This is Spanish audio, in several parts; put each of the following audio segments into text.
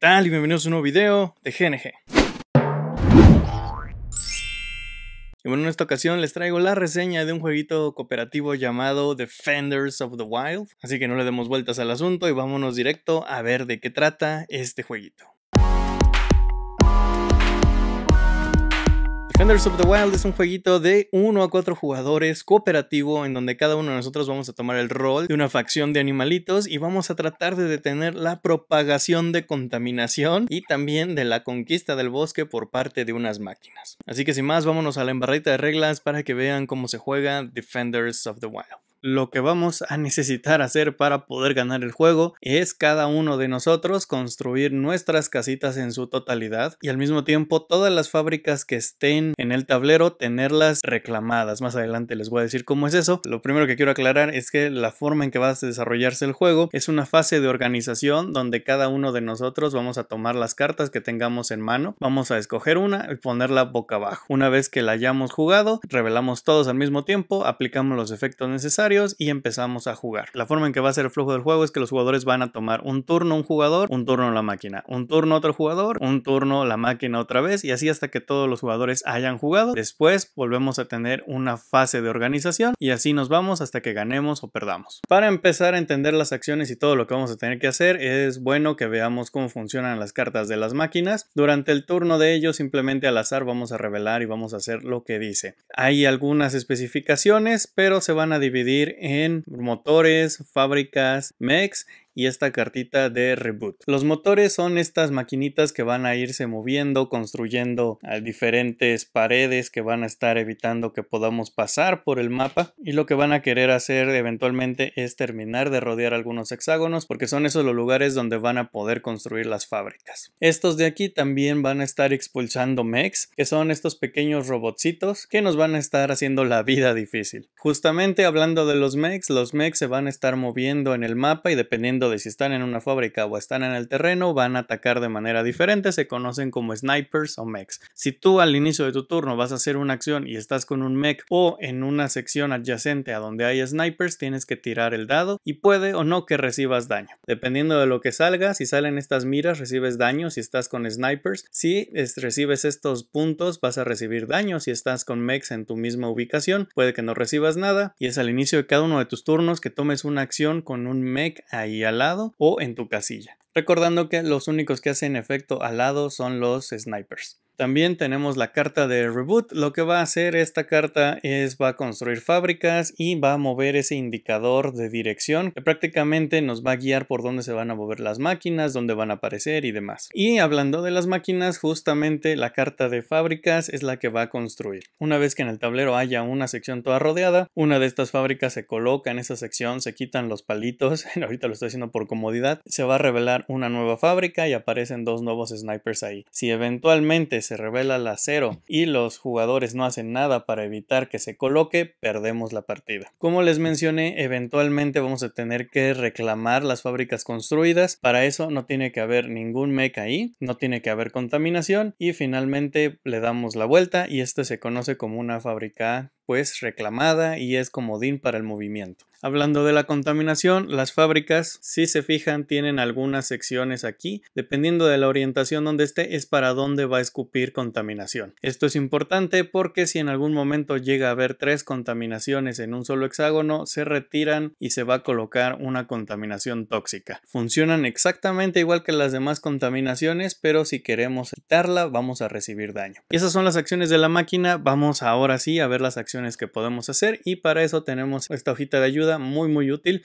¿Qué tal? Y bienvenidos a un nuevo video de GNG. Y bueno, en esta ocasión les traigo la reseña de un jueguito cooperativo llamado Defenders of the Wild. Así que no le demos vueltas al asunto y vámonos directo a ver de qué trata este jueguito. Defenders of the Wild es un jueguito de 1 a 4 jugadores cooperativo en donde cada uno de nosotros vamos a tomar el rol de una facción de animalitos y vamos a tratar de detener la propagación de contaminación y también de la conquista del bosque por parte de unas máquinas. Así que sin más, vámonos a la embarrita de reglas para que vean cómo se juega Defenders of the Wild. Lo que vamos a necesitar hacer para poder ganar el juego es cada uno de nosotros construir nuestras casitas en su totalidad y al mismo tiempo todas las fábricas que estén en el tablero tenerlas reclamadas. Más adelante les voy a decir cómo es eso. Lo primero que quiero aclarar es que la forma en que va a desarrollarse el juego es una fase de organización donde cada uno de nosotros vamos a tomar las cartas que tengamos en mano, vamos a escoger una y ponerla boca abajo. Una vez que la hayamos jugado, revelamos todos al mismo tiempo, aplicamos los efectos necesarios y empezamos a jugar. La forma en que va a ser el flujo del juego es que los jugadores van a tomar un turno un jugador, un turno la máquina, un turno otro jugador, un turno la máquina otra vez y así hasta que todos los jugadores hayan jugado. Después volvemos a tener una fase de organización y así nos vamos hasta que ganemos o perdamos. Para empezar a entender las acciones y todo lo que vamos a tener que hacer es bueno que veamos cómo funcionan las cartas de las máquinas. Durante el turno de ellos simplemente al azar vamos a revelar y vamos a hacer lo que dice. Hay algunas especificaciones pero se van a dividir en motores, fábricas, mechs y esta cartita de reboot. Los motores son estas maquinitas que van a irse moviendo, construyendo diferentes paredes que van a estar evitando que podamos pasar por el mapa y lo que van a querer hacer eventualmente es terminar de rodear algunos hexágonos porque son esos los lugares donde van a poder construir las fábricas. Estos de aquí también van a estar expulsando mechs, que son estos pequeños robotcitos que nos van a estar haciendo la vida difícil. Justamente hablando de los mechs, los mechs se van a estar moviendo en el mapa y dependiendo si están en una fábrica o están en el terreno, van a atacar de manera diferente, se conocen como snipers o mechs. Si tú al inicio de tu turno vas a hacer una acción y estás con un mech o en una sección adyacente a donde hay snipers, tienes que tirar el dado y puede o no que recibas daño. Dependiendo de lo que salga, si salen estas miras recibes daño, si estás con snipers, si recibes estos puntos vas a recibir daño, si estás con mechs en tu misma ubicación puede que no recibas nada y es al inicio de cada uno de tus turnos que tomes una acción con un mech ahí al lado o en tu casilla. Recordando que los únicos que hacen efecto al lado son los snipers. También tenemos la carta de reboot. Lo que va a hacer esta carta es va a construir fábricas y va a mover ese indicador de dirección que prácticamente nos va a guiar por dónde se van a mover las máquinas, dónde van a aparecer y demás. Y hablando de las máquinas, justamente la carta de fábricas es la que va a construir. Una vez que en el tablero haya una sección toda rodeada, una de estas fábricas se coloca en esa sección, se quitan los palitos, ahorita lo estoy haciendo por comodidad, se va a revelar una nueva fábrica y aparecen dos nuevos snipers ahí. Si eventualmente se revela la acero y los jugadores no hacen nada para evitar que se coloque, perdemos la partida. Como les mencioné, eventualmente vamos a tener que reclamar las fábricas construidas. Para eso no tiene que haber ningún mech ahí, no tiene que haber contaminación y finalmente le damos la vuelta y esto se conoce como una fábrica pues reclamada y es comodín para el movimiento. Hablando de la contaminación, las fábricas, si se fijan, tienen algunas secciones aquí. Dependiendo de la orientación donde esté, es para dónde va a escupir contaminación. Esto es importante porque si en algún momento llega a haber tres contaminaciones en un solo hexágono, se retiran y se va a colocar una contaminación tóxica. Funcionan exactamente igual que las demás contaminaciones, pero si queremos quitarla, vamos a recibir daño. Y esas son las acciones de la máquina. Vamos ahora sí a ver las acciones que podemos hacer y para eso tenemos esta hojita de ayuda muy muy útil.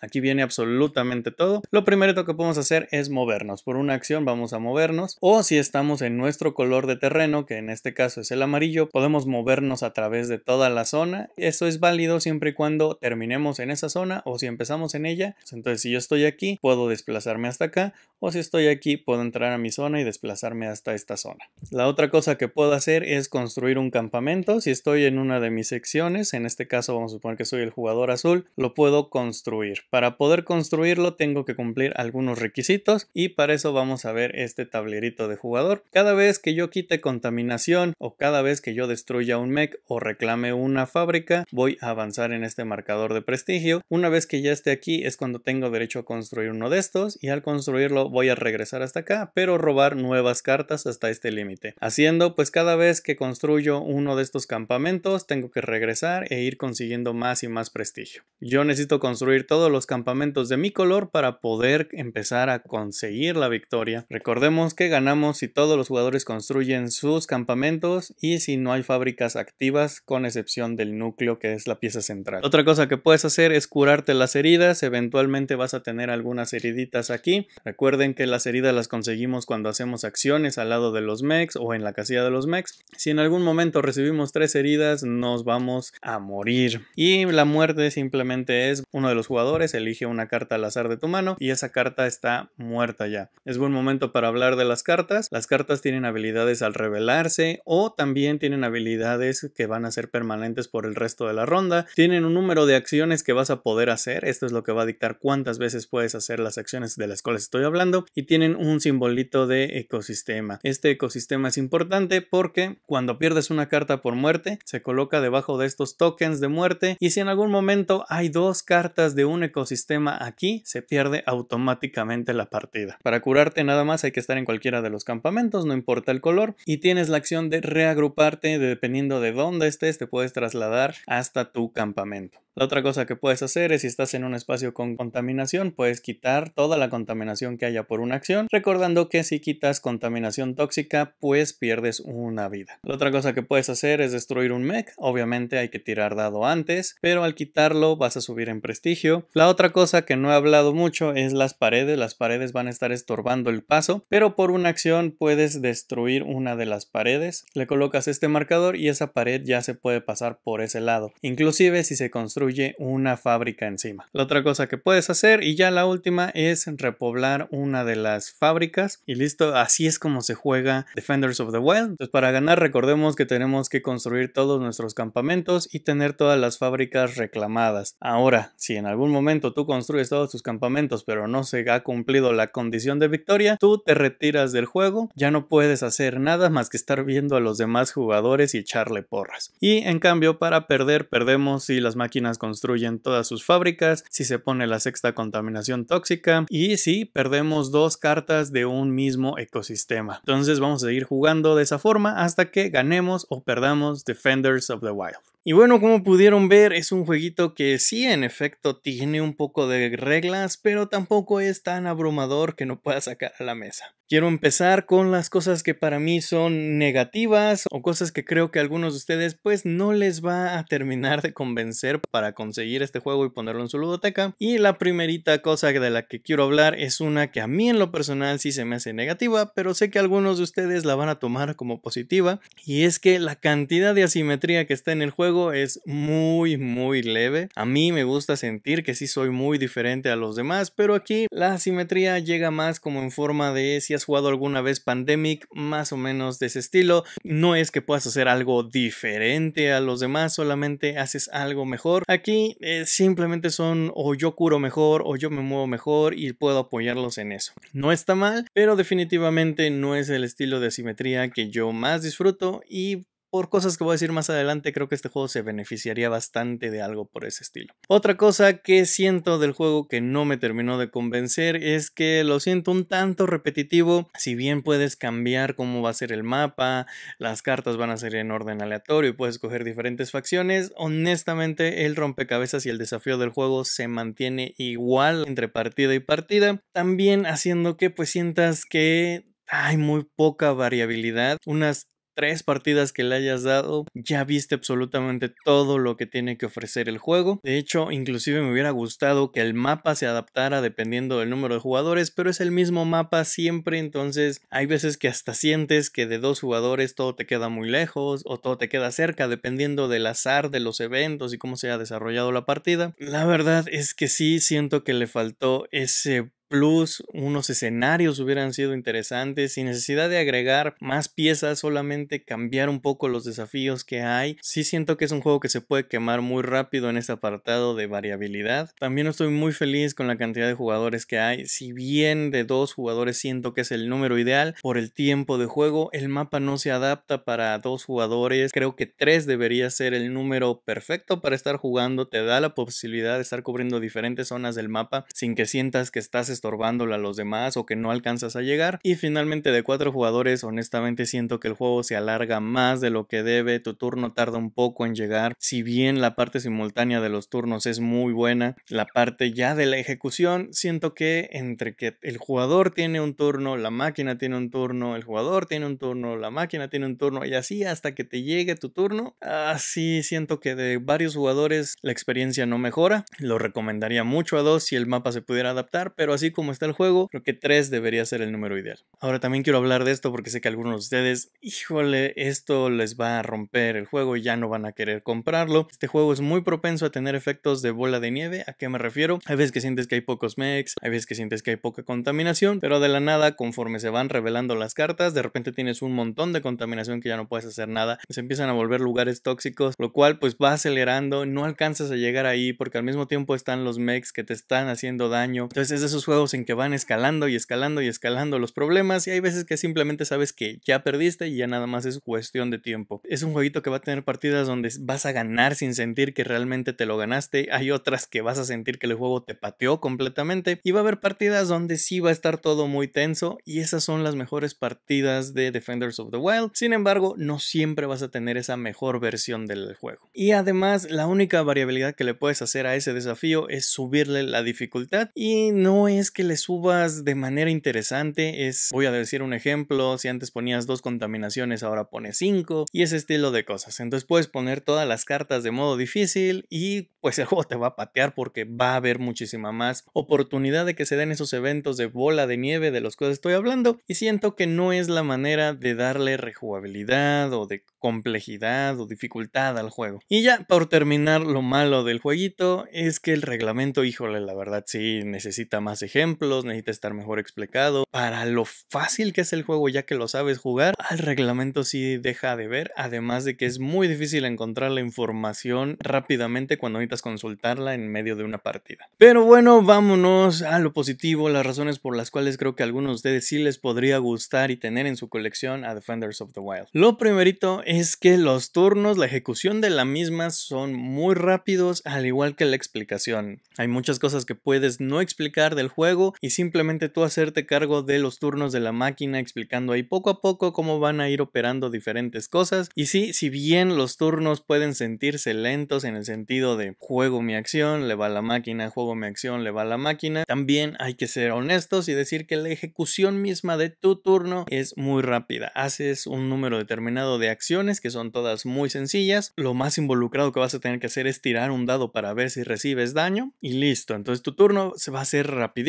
Aquí viene absolutamente todo. Lo primero que podemos hacer es movernos. Por una acción vamos a movernos o si estamos en nuestro color de terreno, que en este caso es el amarillo, podemos movernos a través de toda la zona. Eso es válido siempre y cuando terminemos en esa zona o si empezamos en ella. Pues entonces si yo estoy aquí, puedo desplazarme hasta acá o si estoy aquí, puedo entrar a mi zona y desplazarme hasta esta zona. La otra cosa que puedo hacer es construir un campamento. Si estoy en una de mis secciones, en este caso vamos a suponer que soy el jugador azul, lo puedo construir. Para poder construirlo tengo que cumplir algunos requisitos y para eso vamos a ver este tablerito de jugador. Cada vez que yo quite contaminación o cada vez que yo destruya un mech o reclame una fábrica, voy a avanzar en este marcador de prestigio. Una vez que ya esté aquí es cuando tengo derecho a construir uno de estos y al construirlo voy a regresar hasta acá, pero robar nuevas cartas hasta este límite. Haciendo pues cada vez que construyo uno de estos campamentos tengo que regresar e ir consiguiendo más y más prestigio. Yo necesito construir todo lo campamentos de mi color para poder empezar a conseguir la victoria. Recordemos que ganamos si todos los jugadores construyen sus campamentos y si no hay fábricas activas con excepción del núcleo que es la pieza central. Otra cosa que puedes hacer es curarte las heridas, eventualmente vas a tener algunas heriditas aquí. Recuerden que las heridas las conseguimos cuando hacemos acciones al lado de los mechs o en la casilla de los mechs. Si en algún momento recibimos tres heridas nos vamos a morir y la muerte simplemente es uno de los jugadores se elige una carta al azar de tu mano y esa carta está muerta ya. Es buen momento para hablar de las cartas. Las cartas tienen habilidades al revelarse o también tienen habilidades que van a ser permanentes por el resto de la ronda. Tienen un número de acciones que vas a poder hacer. Esto es lo que va a dictar cuántas veces puedes hacer las acciones de las cuales estoy hablando. Y tienen un simbolito de ecosistema. Este ecosistema es importante porque cuando pierdes una carta por muerte, se coloca debajo de estos tokens de muerte. Y si en algún momento hay dos cartas de un ecosistema, sistema aquí, se pierde automáticamente la partida. Para curarte nada más hay que estar en cualquiera de los campamentos, no importa el color, y tienes la acción de reagruparte, dependiendo de dónde estés, te puedes trasladar hasta tu campamento. La otra cosa que puedes hacer es si estás en un espacio con contaminación, puedes quitar toda la contaminación que haya por una acción, recordando que si quitas contaminación tóxica, pues pierdes una vida. La otra cosa que puedes hacer es destruir un mech, obviamente hay que tirar dado antes, pero al quitarlo vas a subir en prestigio. La otra cosa que no he hablado mucho es las paredes. Las paredes van a estar estorbando el paso, pero por una acción puedes destruir una de las paredes. Le colocas este marcador y esa pared ya se puede pasar por ese lado, inclusive si se construye una fábrica encima. La otra cosa que puedes hacer y ya la última es repoblar una de las fábricas y listo, así es como se juega Defenders of the Wild. Entonces para ganar recordemos que tenemos que construir todos nuestros campamentos y tener todas las fábricas reclamadas. Ahora, si en algún momento tú construyes todos tus campamentos pero no se ha cumplido la condición de victoria, tú te retiras del juego, ya no puedes hacer nada más que estar viendo a los demás jugadores y echarle porras. Y en cambio para perder perdemos si las máquinas construyen todas sus fábricas, si se pone la sexta contaminación tóxica y si perdemos dos cartas de un mismo ecosistema. Entonces vamos a seguir jugando de esa forma hasta que ganemos o perdamos Defenders of the Wild. Y bueno, como pudieron ver, es un jueguito que sí, en efecto, tiene un poco de reglas, pero tampoco es tan abrumador que no pueda sacar a la mesa. Quiero empezar con las cosas que para mí son negativas o cosas que creo que algunos de ustedes pues no les va a terminar de convencer para conseguir este juego y ponerlo en su ludoteca. Y la primerita cosa de la que quiero hablar es una que a mí en lo personal sí se me hace negativa, pero sé que algunos de ustedes la van a tomar como positiva y es que la cantidad de asimetría que está en el juego es muy, muy leve. A mí me gusta sentir que sí soy muy diferente a los demás, pero aquí la asimetría llega más como en forma de si has jugado alguna vez Pandemic, más o menos de ese estilo. No es que puedas hacer algo diferente a los demás, solamente haces algo mejor. Aquí eh, simplemente son o yo curo mejor o yo me muevo mejor y puedo apoyarlos en eso. No está mal, pero definitivamente no es el estilo de asimetría que yo más disfruto y por cosas que voy a decir más adelante, creo que este juego se beneficiaría bastante de algo por ese estilo. Otra cosa que siento del juego que no me terminó de convencer es que lo siento un tanto repetitivo, si bien puedes cambiar cómo va a ser el mapa, las cartas van a ser en orden aleatorio y puedes escoger diferentes facciones, honestamente el rompecabezas y el desafío del juego se mantiene igual entre partida y partida, también haciendo que pues sientas que hay muy poca variabilidad, unas tres partidas que le hayas dado, ya viste absolutamente todo lo que tiene que ofrecer el juego. De hecho, inclusive me hubiera gustado que el mapa se adaptara dependiendo del número de jugadores, pero es el mismo mapa siempre, entonces hay veces que hasta sientes que de dos jugadores todo te queda muy lejos o todo te queda cerca, dependiendo del azar de los eventos y cómo se ha desarrollado la partida. La verdad es que sí siento que le faltó ese plus, unos escenarios hubieran sido interesantes, sin necesidad de agregar más piezas, solamente cambiar un poco los desafíos que hay. Sí siento que es un juego que se puede quemar muy rápido en este apartado de variabilidad. También estoy muy feliz con la cantidad de jugadores que hay, si bien de dos jugadores siento que es el número ideal por el tiempo de juego, el mapa no se adapta para dos jugadores, creo que tres debería ser el número perfecto para estar jugando, te da la posibilidad de estar cubriendo diferentes zonas del mapa sin que sientas que estás estorbándole a los demás o que no alcanzas a llegar. Y finalmente de cuatro jugadores, honestamente siento que el juego se alarga más de lo que debe, tu turno tarda un poco en llegar, si bien la parte simultánea de los turnos es muy buena, la parte ya de la ejecución, siento que entre que el jugador tiene un turno, la máquina tiene un turno, el jugador tiene un turno, la máquina tiene un turno y así hasta que te llegue tu turno, así siento que de varios jugadores la experiencia no mejora, lo recomendaría mucho a dos si el mapa se pudiera adaptar, pero así como está el juego, creo que 3 debería ser el número ideal. Ahora también quiero hablar de esto porque sé que algunos de ustedes, híjole, esto les va a romper el juego y ya no van a querer comprarlo. Este juego es muy propenso a tener efectos de bola de nieve. ¿A qué me refiero? Hay veces que sientes que hay pocos mechs, hay veces que sientes que hay poca contaminación, pero de la nada, conforme se van revelando las cartas, de repente tienes un montón de contaminación que ya no puedes hacer nada. Se empiezan a volver lugares tóxicos, lo cual pues va acelerando, no alcanzas a llegar ahí porque al mismo tiempo están los mechs que te están haciendo daño. Entonces es de esos juegos en que van escalando y escalando y escalando los problemas y hay veces que simplemente sabes que ya perdiste y ya nada más es cuestión de tiempo. Es un jueguito que va a tener partidas donde vas a ganar sin sentir que realmente te lo ganaste, hay otras que vas a sentir que el juego te pateó completamente y va a haber partidas donde sí va a estar todo muy tenso y esas son las mejores partidas de Defenders of the Wild. Sin embargo, no siempre vas a tener esa mejor versión del juego. Y además, la única variabilidad que le puedes hacer a ese desafío es subirle la dificultad y no es que le subas de manera interesante es, voy a decir un ejemplo, si antes ponías dos contaminaciones, ahora pones cinco y ese estilo de cosas. Entonces puedes poner todas las cartas de modo difícil y pues el juego te va a patear porque va a haber muchísima más oportunidad de que se den esos eventos de bola de nieve de los que estoy hablando y siento que no es la manera de darle rejugabilidad o de complejidad o dificultad al juego. Y ya por terminar, lo malo del jueguito es que el reglamento, híjole, la verdad sí necesita más ejemplos necesita estar mejor explicado. Para lo fácil que es el juego ya que lo sabes jugar, al reglamento sí deja de ver, además de que es muy difícil encontrar la información rápidamente cuando necesitas consultarla en medio de una partida. Pero bueno, vámonos a lo positivo, las razones por las cuales creo que algunos de ustedes sí les podría gustar y tener en su colección a Defenders of the Wild. Lo primerito es que los turnos, la ejecución de la misma son muy rápidos, al igual que la explicación. Hay muchas cosas que puedes no explicar del juego y simplemente tú hacerte cargo de los turnos de la máquina explicando ahí poco a poco cómo van a ir operando diferentes cosas. Y sí, si bien los turnos pueden sentirse lentos en el sentido de juego mi acción, le va la máquina, juego mi acción, le va la máquina, también hay que ser honestos y decir que la ejecución misma de tu turno es muy rápida. Haces un número determinado de acciones que son todas muy sencillas. Lo más involucrado que vas a tener que hacer es tirar un dado para ver si recibes daño y listo. Entonces tu turno se va a hacer rápido.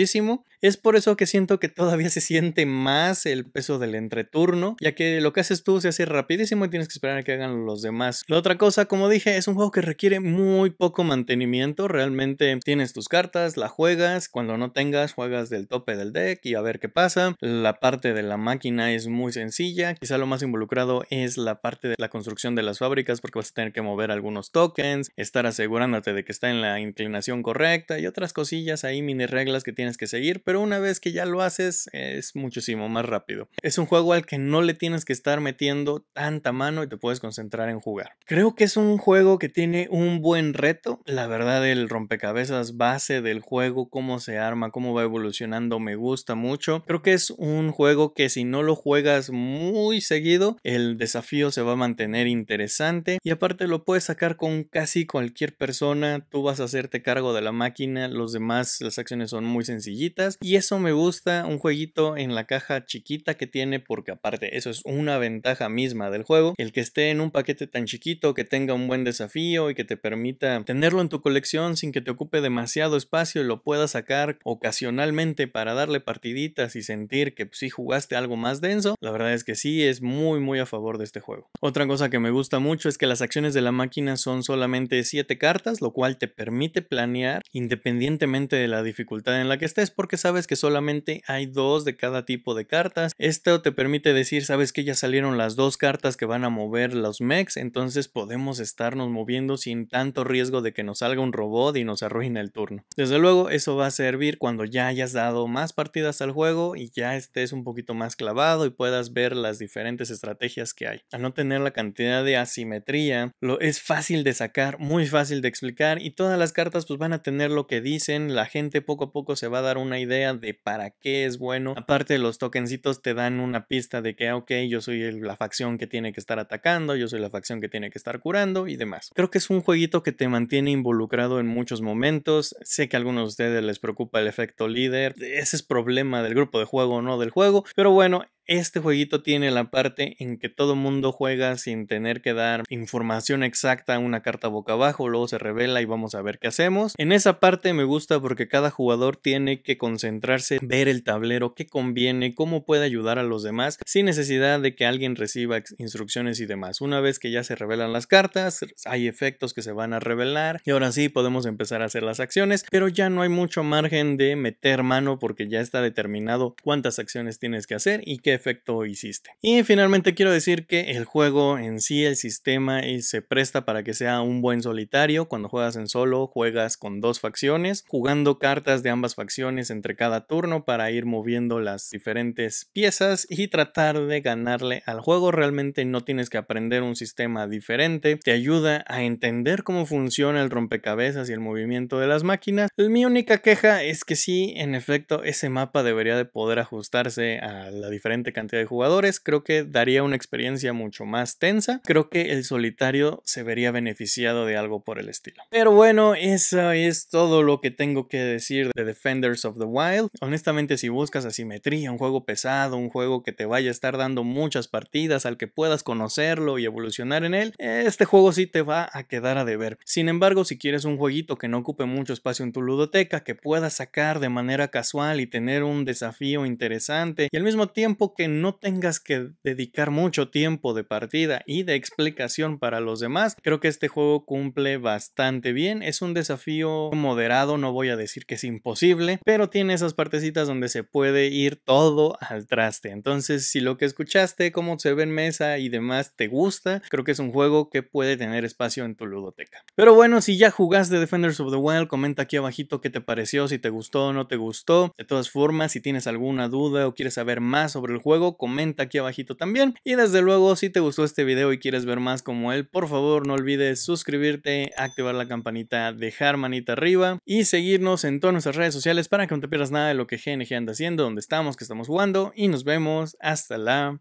Es por eso que siento que todavía se siente más el peso del entreturno, ya que lo que haces tú se hace rapidísimo y tienes que esperar a que hagan los demás. La otra cosa, como dije, es un juego que requiere muy poco mantenimiento, realmente tienes tus cartas, las juegas, cuando no tengas juegas del tope del deck y a ver qué pasa. La parte de la máquina es muy sencilla, quizá lo más involucrado es la parte de la construcción de las fábricas porque vas a tener que mover algunos tokens, estar asegurándote de que está en la inclinación correcta y otras cosillas ahí mini reglas que tienes que seguir, pero una vez que ya lo haces es muchísimo más rápido. Es un juego al que no le tienes que estar metiendo tanta mano y te puedes concentrar en jugar. Creo que es un juego que tiene un buen reto. La verdad, el rompecabezas base del juego, cómo se arma, cómo va evolucionando, me gusta mucho. Creo que es un juego que si no lo juegas muy seguido, el desafío se va a mantener interesante y aparte lo puedes sacar con casi cualquier persona. Tú vas a hacerte cargo de la máquina, los demás, las acciones son muy sencillas y eso me gusta, un jueguito en la caja chiquita que tiene porque aparte eso es una ventaja misma del juego, el que esté en un paquete tan chiquito que tenga un buen desafío y que te permita tenerlo en tu colección sin que te ocupe demasiado espacio y lo puedas sacar ocasionalmente para darle partiditas y sentir que si pues, jugaste algo más denso, la verdad es que sí es muy muy a favor de este juego. Otra cosa que me gusta mucho es que las acciones de la máquina son solamente 7 cartas, lo cual te permite planear independientemente de la dificultad en la que esta es porque sabes que solamente hay dos de cada tipo de cartas. Esto te permite decir, sabes que ya salieron las dos cartas que van a mover los mechs, entonces podemos estarnos moviendo sin tanto riesgo de que nos salga un robot y nos arruine el turno. Desde luego, eso va a servir cuando ya hayas dado más partidas al juego y ya estés un poquito más clavado y puedas ver las diferentes estrategias que hay. A no tener la cantidad de asimetría, lo es fácil de sacar, muy fácil de explicar y todas las cartas pues van a tener lo que dicen, la gente poco a poco se va a dar una idea de para qué es bueno. Aparte, los tokencitos te dan una pista de que, ok, yo soy la facción que tiene que estar atacando, yo soy la facción que tiene que estar curando y demás. Creo que es un jueguito que te mantiene involucrado en muchos momentos. Sé que a algunos de ustedes les preocupa el efecto líder. Ese es problema del grupo de juego, o no del juego. Pero bueno, este jueguito tiene la parte en que todo mundo juega sin tener que dar información exacta una carta boca abajo, luego se revela y vamos a ver qué hacemos. En esa parte me gusta porque cada jugador tiene que concentrarse, ver el tablero, qué conviene, cómo puede ayudar a los demás, sin necesidad de que alguien reciba instrucciones y demás. Una vez que ya se revelan las cartas, hay efectos que se van a revelar y ahora sí podemos empezar a hacer las acciones, pero ya no hay mucho margen de meter mano porque ya está determinado cuántas acciones tienes que hacer y qué efecto hiciste. Y finalmente quiero decir que el juego en sí, el sistema, eh, se presta para que sea un buen solitario. Cuando juegas en solo, juegas con dos facciones, jugando cartas de ambas facciones entre cada turno para ir moviendo las diferentes piezas y tratar de ganarle al juego. Realmente no tienes que aprender un sistema diferente, te ayuda a entender cómo funciona el rompecabezas y el movimiento de las máquinas. Mi única queja es que sí, en efecto, ese mapa debería de poder ajustarse a la diferente cantidad de jugadores, creo que daría una experiencia mucho más tensa, creo que el solitario se vería beneficiado de algo por el estilo. Pero bueno, eso es todo lo que tengo que decir de Defenders of the Wild. Honestamente, si buscas asimetría, un juego pesado, un juego que te vaya a estar dando muchas partidas, al que puedas conocerlo y evolucionar en él, este juego sí te va a quedar a deber. Sin embargo, si quieres un jueguito que no ocupe mucho espacio en tu ludoteca, que puedas sacar de manera casual y tener un desafío interesante y al mismo tiempo que no tengas que dedicar mucho tiempo de partida y de explicación para los demás, creo que este juego cumple bastante bien. Es un desafío moderado, no voy a decir que es imposible, pero tiene esas partecitas donde se puede ir todo al traste. Entonces, si lo que escuchaste, cómo se ve en mesa y demás te gusta, creo que es un juego que puede tener espacio en tu ludoteca. Pero bueno, si ya jugaste Defenders of the Wild, comenta aquí abajito qué te pareció, si te gustó o no te gustó. De todas formas, si tienes alguna duda o quieres saber más sobre el juego, comenta aquí abajito también. Y desde luego, si te gustó este video y quieres ver más como él, por favor no olvides suscribirte, activar la campanita, dejar manita arriba y seguirnos en todas nuestras redes sociales para que no te pierdas nada de lo que GNG anda haciendo, donde estamos, que estamos jugando y nos vemos hasta la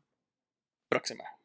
próxima.